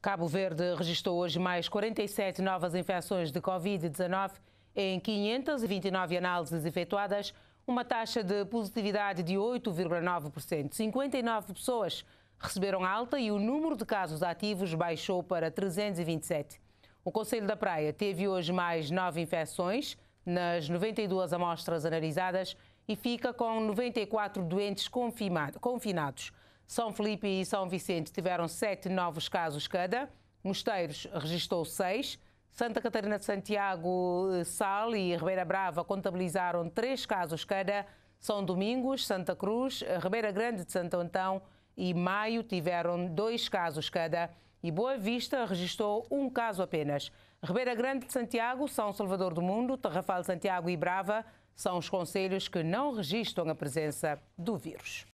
Cabo Verde registrou hoje mais 47 novas infecções de Covid-19 em 529 análises efetuadas, uma taxa de positividade de 8,9%. 59 pessoas receberam alta e o número de casos ativos baixou para 327. O Conselho da Praia teve hoje mais nove infecções nas 92 amostras analisadas e fica com 94 doentes confinados. São Felipe e São Vicente tiveram sete novos casos cada. Mosteiros registrou seis. Santa Catarina de Santiago, eh, Sal e Ribeira Brava contabilizaram três casos cada. São Domingos, Santa Cruz, Ribeira Grande de Santo Antão e Maio tiveram dois casos cada. E Boa Vista registrou um caso apenas. Ribeira Grande de Santiago, São Salvador do Mundo, Tarrafal de Santiago e Brava são os conselhos que não registram a presença do vírus.